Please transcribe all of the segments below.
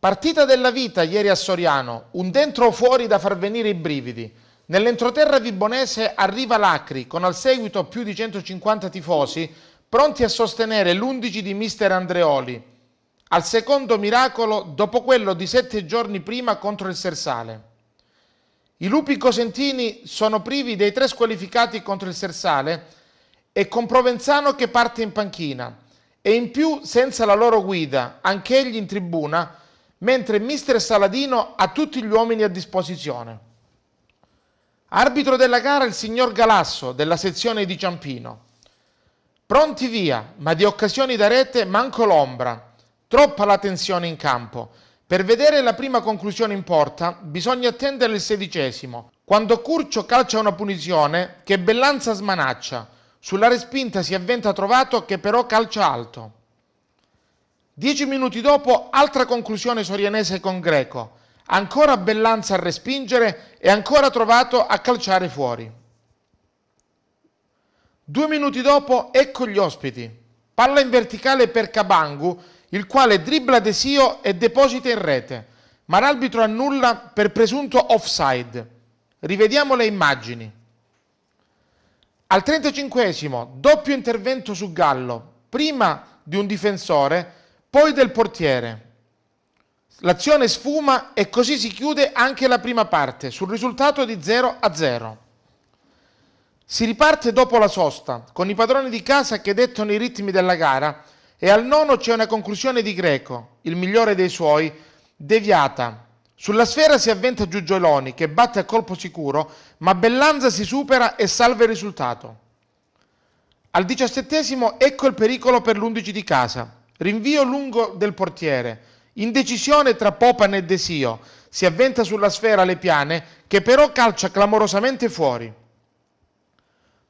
Partita della vita ieri a Soriano, un dentro o fuori da far venire i brividi. Nell'entroterra vibonese arriva Lacri, con al seguito più di 150 tifosi pronti a sostenere l'11 di mister Andreoli, al secondo miracolo dopo quello di sette giorni prima contro il Sersale. I lupi cosentini sono privi dei tre squalificati contro il Sersale e con Provenzano che parte in panchina e in più senza la loro guida, anch'egli in tribuna, mentre mister Saladino ha tutti gli uomini a disposizione. Arbitro della gara il signor Galasso della sezione di Ciampino. Pronti via, ma di occasioni da rete manco l'ombra. Troppa la tensione in campo. Per vedere la prima conclusione in porta bisogna attendere il sedicesimo, quando Curcio calcia una punizione che Bellanza smanaccia. Sulla respinta si avventa trovato che però calcia alto. Dieci minuti dopo, altra conclusione sorianese con Greco. Ancora Bellanza a respingere e ancora Trovato a calciare fuori. Due minuti dopo, ecco gli ospiti. Palla in verticale per Cabangu, il quale dribbla Desio e deposita in rete, ma l'arbitro annulla per presunto offside. Rivediamo le immagini. Al 35 doppio intervento su Gallo, prima di un difensore poi del portiere. L'azione sfuma e così si chiude anche la prima parte, sul risultato di 0 a 0. Si riparte dopo la sosta, con i padroni di casa che dettano i ritmi della gara e al nono c'è una conclusione di Greco, il migliore dei suoi, deviata. Sulla sfera si avventa Giugioloni che batte a colpo sicuro, ma Bellanza si supera e salva il risultato. Al diciassettesimo ecco il pericolo per l'undici di casa. Rinvio lungo del portiere. Indecisione tra Popan e Desio. Si avventa sulla sfera Le Piane, che però calcia clamorosamente fuori.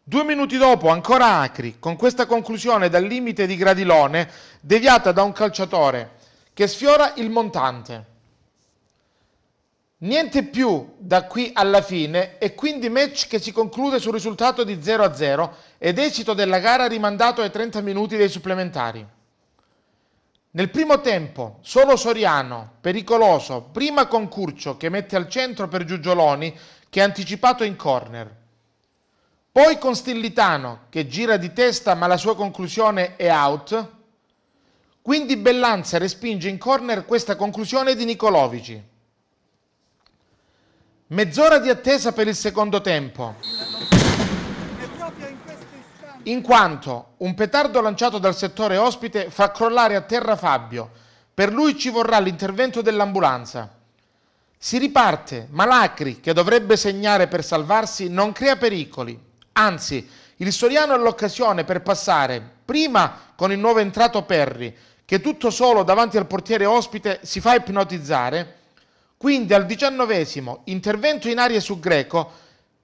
Due minuti dopo, ancora Acri, con questa conclusione dal limite di Gradilone, deviata da un calciatore, che sfiora il montante. Niente più da qui alla fine e quindi match che si conclude sul risultato di 0-0 ed esito della gara rimandato ai 30 minuti dei supplementari. Nel primo tempo, solo Soriano, pericoloso, prima con Curcio che mette al centro per Giugioloni, che è anticipato in corner. Poi con Stillitano che gira di testa ma la sua conclusione è out. Quindi Bellanza respinge in corner questa conclusione di Nicolovici. Mezz'ora di attesa per il secondo tempo. E proprio in questo in quanto un petardo lanciato dal settore ospite fa crollare a terra Fabio. Per lui ci vorrà l'intervento dell'ambulanza. Si riparte, ma Lacri, che dovrebbe segnare per salvarsi, non crea pericoli. Anzi, il Soriano ha l'occasione per passare, prima con il nuovo entrato Perry, che tutto solo davanti al portiere ospite si fa ipnotizzare, quindi al diciannovesimo intervento in aria su Greco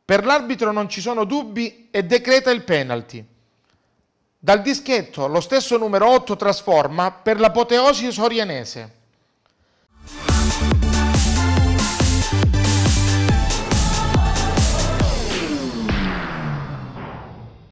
per l'arbitro non ci sono dubbi e decreta il penalty. Dal dischetto lo stesso numero 8 trasforma per l'apoteosi sorianese.